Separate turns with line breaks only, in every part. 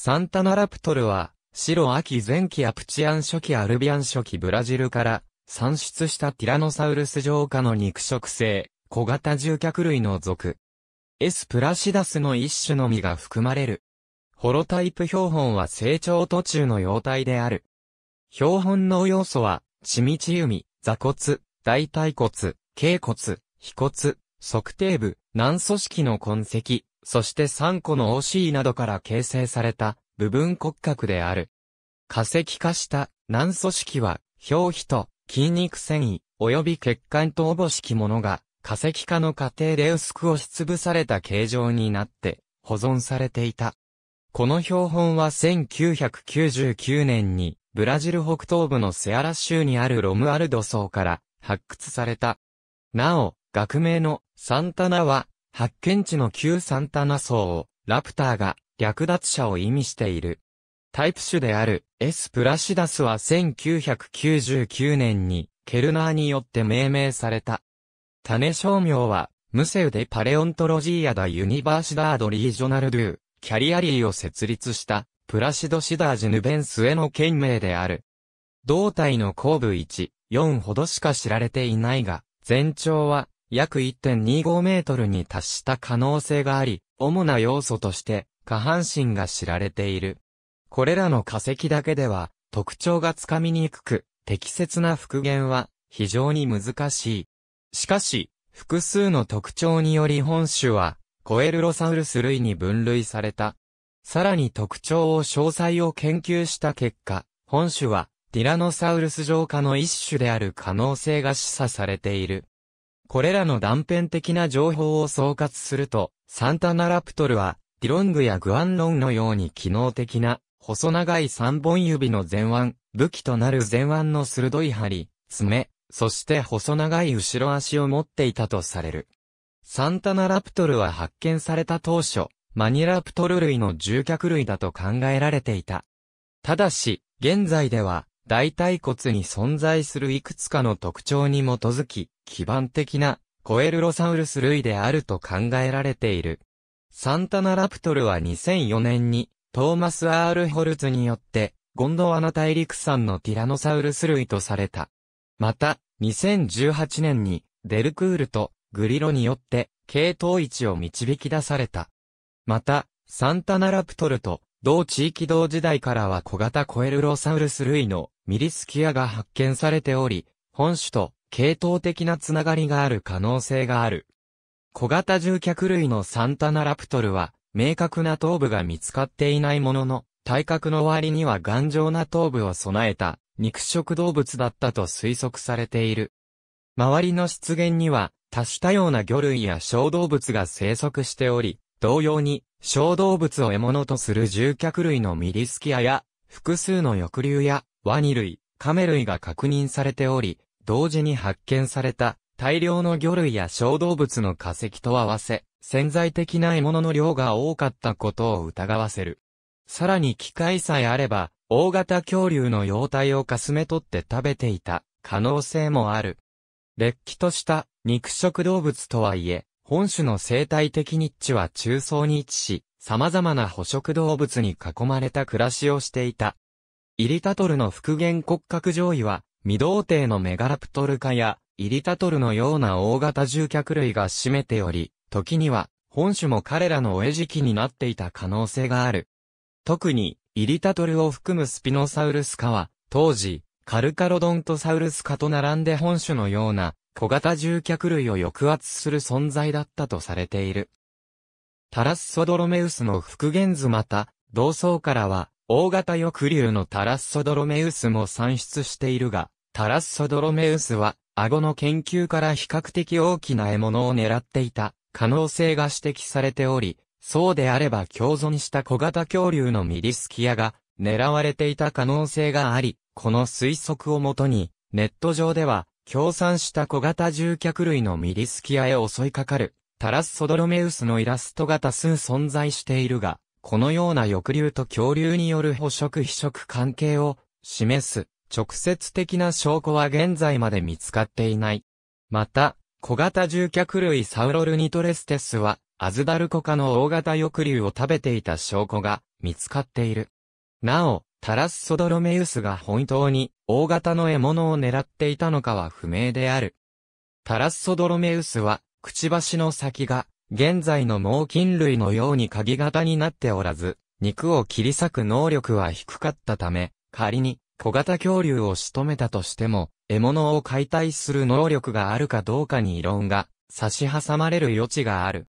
サンタナラプトルは、白秋前期アプチアン初期アルビアン初期ブラジルから産出したティラノサウルス上下の肉食性、小型獣脚類の属。エスプラシダスの一種のみが含まれる。ホロタイプ標本は成長途中の様態である。標本の要素は、チミチユミ、座骨、大腿骨、頸骨、皮骨、足底部、軟組織の痕跡、そして3個の OC などから形成された部分骨格である。化石化した軟組織は表皮と筋肉繊維及び血管とおぼしきものが化石化の過程で薄く押しつぶされた形状になって保存されていた。この標本は1999年にブラジル北東部のセアラ州にあるロムアルド層から発掘された。なお、学名のサンタナは発見地の旧サンタナ層を、ラプターが略奪者を意味している。タイプ種である S プラシダスは1999年にケルナーによって命名された。種商名はムセウでパレオントロジーアダユニバーシダードリージョナルドゥ、キャリアリーを設立したプラシドシダージヌベンスへの県名である。胴体の後部1、4ほどしか知られていないが、全長は約1.25メートルに達した可能性があり、主な要素として、下半身が知られている。これらの化石だけでは、特徴がつかみにくく、適切な復元は非常に難しい。しかし、複数の特徴により本種は、コエルロサウルス類に分類された。さらに特徴を詳細を研究した結果、本種は、ティラノサウルス上化の一種である可能性が示唆されている。これらの断片的な情報を総括すると、サンタナラプトルは、ディロングやグアンロンのように機能的な、細長い三本指の前腕、武器となる前腕の鋭い針、爪、そして細長い後ろ足を持っていたとされる。サンタナラプトルは発見された当初、マニラプトル類の獣脚類だと考えられていた。ただし、現在では、大腿骨に存在するいくつかの特徴に基づき、基盤的なコエルロサウルス類であると考えられている。サンタナラプトルは2004年にトーマス・アール・ホルツによってゴンドワナ大陸産のティラノサウルス類とされた。また、2018年にデルクールとグリロによって系統位置を導き出された。また、サンタナラプトルと同地域同時代からは小型コエルロサウルス類のミリスキアが発見されており、本種と系統的なつながりがある可能性がある。小型獣脚類のサンタナラプトルは、明確な頭部が見つかっていないものの、体格の割には頑丈な頭部を備えた肉食動物だったと推測されている。周りの湿原には多種多様な魚類や小動物が生息しており、同様に小動物を獲物とする獣脚類のミリスキアや複数の翼竜やワニ類、カメ類が確認されており、同時に発見された大量の魚類や小動物の化石と合わせ、潜在的な獲物の量が多かったことを疑わせる。さらに機械さえあれば、大型恐竜の幼体をかすめ取って食べていた可能性もある。劣気とした肉食動物とはいえ、本種の生態的ニッチは中層に位置し、様々な捕食動物に囲まれた暮らしをしていたイリタトルの復元骨格上位は、未童貞のメガラプトル化や、イリタトルのような大型獣脚類が占めており、時には、本種も彼らの餌食になっていた可能性がある。特に、イリタトルを含むスピノサウルス化は、当時、カルカロドントサウルス化と並んで本種のような、小型獣脚類を抑圧する存在だったとされている。タラスソドロメウスの復元図また、同窓からは、大型翼竜のタラッソドロメウスも産出しているが、タラッソドロメウスは、顎の研究から比較的大きな獲物を狙っていた可能性が指摘されており、そうであれば共存した小型恐竜のミリスキアが狙われていた可能性があり、この推測をもとに、ネット上では、共産した小型獣脚類のミリスキアへ襲いかかる、タラッソドロメウスのイラストが多数存在しているが、このような抑留と恐竜による捕食飛食関係を示す直接的な証拠は現在まで見つかっていない。また、小型獣脚類サウロルニトレステスは、アズダルコ科の大型翼竜を食べていた証拠が見つかっている。なお、タラスソドロメウスが本当に大型の獲物を狙っていたのかは不明である。タラスソドロメウスは、くちばしの先が現在の猛禽類のように鍵型になっておらず、肉を切り裂く能力は低かったため、仮に小型恐竜を仕留めたとしても、獲物を解体する能力があるかどうかに異論が差し挟まれる余地がある。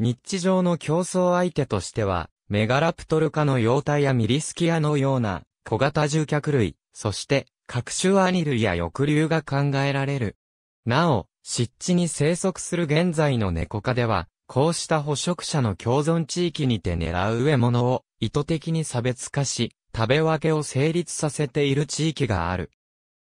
日常の競争相手としては、メガラプトル科の幼体やミリスキアのような小型獣脚類、そして各種アニルや翼竜が考えられる。なお、湿地に生息する現在の猫科では、こうした捕食者の共存地域にて狙う獲物を意図的に差別化し、食べ分けを成立させている地域がある。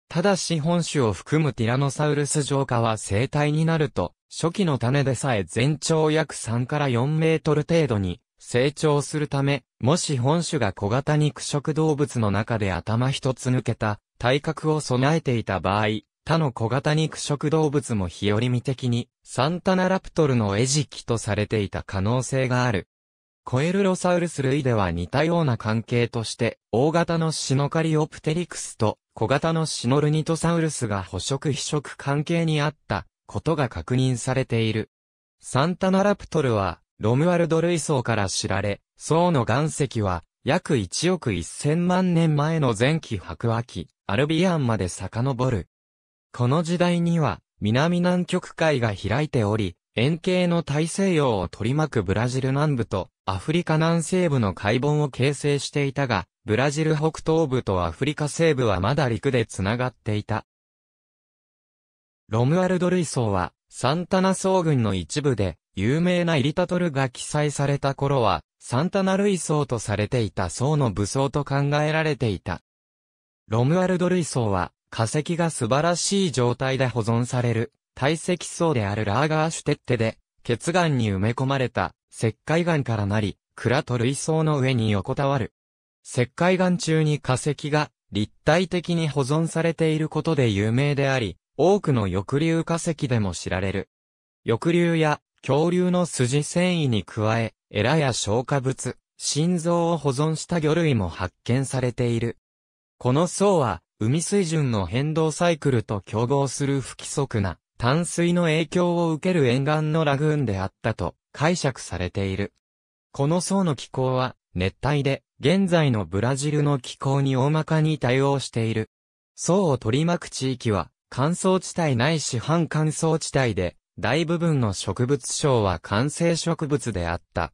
ただし本種を含むティラノサウルス浄化は生態になると、初期の種でさえ全長約3から4メートル程度に成長するため、もし本種が小型肉食動物の中で頭一つ抜けた体格を備えていた場合、他の小型肉食動物も日和見的に、サンタナラプトルの餌食とされていた可能性がある。コエルロサウルス類では似たような関係として、大型のシノカリオプテリクスと小型のシノルニトサウルスが捕食非食関係にあったことが確認されている。サンタナラプトルは、ロムワルド類層から知られ、層の岩石は、約1億1000万年前の前期白亜紀、アルビアンまで遡る。この時代には、南南極海が開いており、円形の大西洋を取り巻くブラジル南部とアフリカ南西部の海盆を形成していたが、ブラジル北東部とアフリカ西部はまだ陸でつながっていた。ロムアルド・ルイソーは、サンタナ総軍の一部で、有名なイリタトルが記載された頃は、サンタナ・ルイソとされていた層の武装と考えられていた。ロムアルド・ルイソは、化石が素晴らしい状態で保存される、堆積層であるラーガーシュテッテで、血岩に埋め込まれた石灰岩からなり、蔵と類層の上に横たわる。石灰岩中に化石が立体的に保存されていることで有名であり、多くの翼竜化石でも知られる。翼竜や恐竜の筋繊維に加え、エラや消化物、心臓を保存した魚類も発見されている。この層は海水準の変動サイクルと競合する不規則な淡水の影響を受ける沿岸のラグーンであったと解釈されている。この層の気候は熱帯で現在のブラジルの気候に大まかに対応している。層を取り巻く地域は乾燥地帯ないし半乾燥地帯で大部分の植物症は乾成植物であった。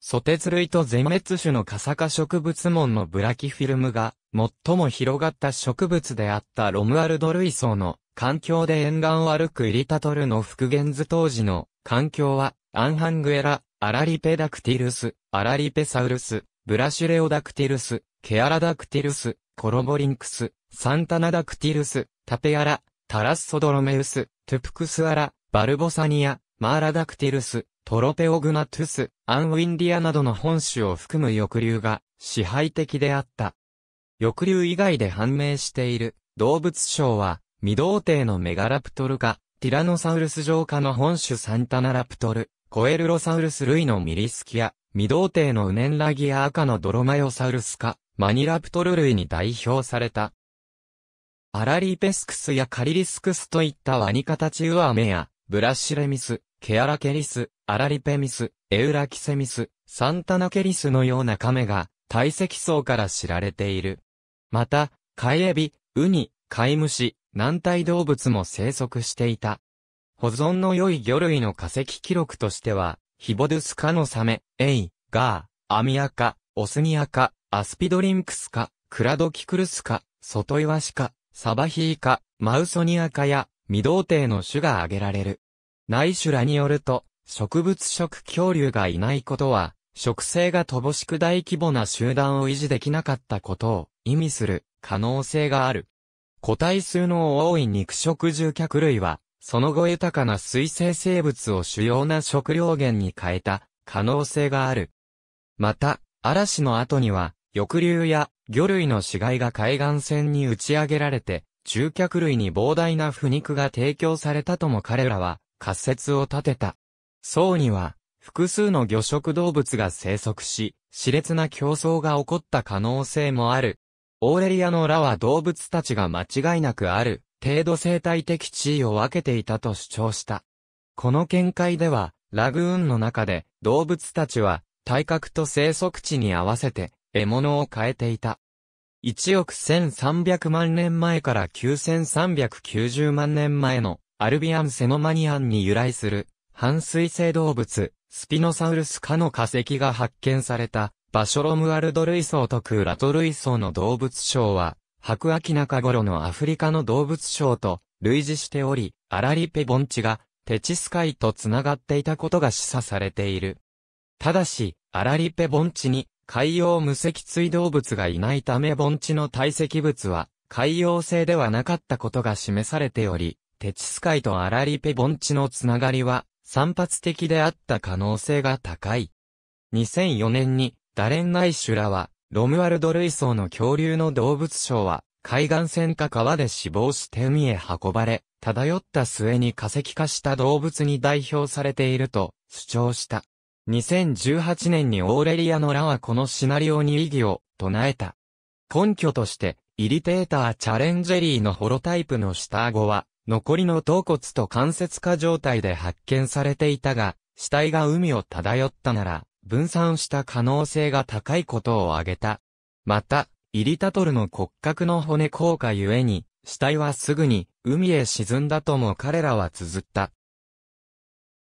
ソテツ類と全滅種のカサカ植物門のブラキフィルムが最も広がった植物であったロムアルド・ルイソの環境で沿岸を歩くイリタトルの復元図当時の環境はアンハングエラ、アラリペダクティルス、アラリペサウルス、ブラシュレオダクティルス、ケアラダクティルス、コロボリンクス、サンタナダクティルス、タペアラ、タラッソドロメウス、トゥプクスアラ、バルボサニア、マーラダクティルス、トロペオグナトゥス、アンウィンディアなどの本種を含む抑留が支配的であった。翼竜以外で判明している動物賞は、未童貞のメガラプトル科、ティラノサウルス上科の本種サンタナラプトル、コエルロサウルス類のミリスキア、未童貞のウネンラギア赤のドロマヨサウルス科、マニラプトル類に代表された。アラリーペスクスやカリリスクスといったワニカタチウアメや、ブラッシレミス、ケアラケリス、アラリペミス、エウラキセミス、サンタナケリスのようなカメが、堆積層から知られている。また、カエエビ、ウニ、カイムシ、軟体動物も生息していた。保存の良い魚類の化石記録としては、ヒボドゥスカのサメ、エイ、ガー、アミアカ、オスニアカ、アスピドリンクスカ、クラドキクルスカ、ソトイワシカ、サバヒイカ、マウソニアカや、未童貞の種が挙げられる。内種らによると、植物食恐竜がいないことは、植生が乏しく大規模な集団を維持できなかったことを意味する可能性がある。個体数の多い肉食獣脚類は、その後豊かな水生生物を主要な食料源に変えた可能性がある。また、嵐の後には、翼流や魚類の死骸が海岸線に打ち上げられて、獣脚類に膨大な腐肉が提供されたとも彼らは仮説を立てた。層には複数の魚食動物が生息し、熾烈な競争が起こった可能性もある。オーレリアのラは動物たちが間違いなくある、程度生態的地位を分けていたと主張した。この見解では、ラグーンの中で動物たちは体格と生息地に合わせて獲物を変えていた。1億1300万年前から9390万年前のアルビアンセノマニアンに由来する半水性動物スピノサウルス科の化石が発見された、バショロムアルド類層とクーラト類層の動物賞は、白秋中頃のアフリカの動物賞と類似しており、アラリペ盆地がテチス海と繋がっていたことが示唆されている。ただし、アラリペ盆地に海洋無脊椎動物がいないため盆地の堆積物は海洋性ではなかったことが示されており、テチス海とアラリペ盆地のつながりは散発的であった可能性が高い。2004年にダレン・ナイシュラは、ロムワルド・ルイソーの恐竜の動物賞は、海岸線か川で死亡して海へ運ばれ、漂った末に化石化した動物に代表されていると主張した。2018年にオーレリア・のラはこのシナリオに異議を唱えた。根拠として、イリテーター・チャレンジェリーのホロタイプの下顎は、残りの頭骨と関節化状態で発見されていたが、死体が海を漂ったなら、分散した可能性が高いことを挙げた。また、イリタトルの骨格の骨効果ゆえに、死体はすぐに海へ沈んだとも彼らは綴った。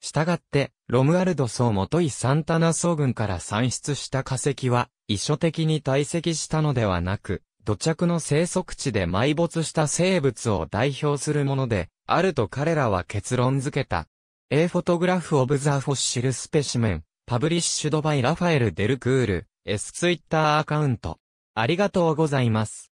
したがって、ロムアルド層もといサンタナ層群から産出した化石は、遺書的に堆積したのではなく、土着の生息地で埋没した生物を代表するもので、あると彼らは結論付けた。A Photograph of the Fossil Specimen, Published by Raphael Del c o u l S Twitter アカウント。ありがとうございます。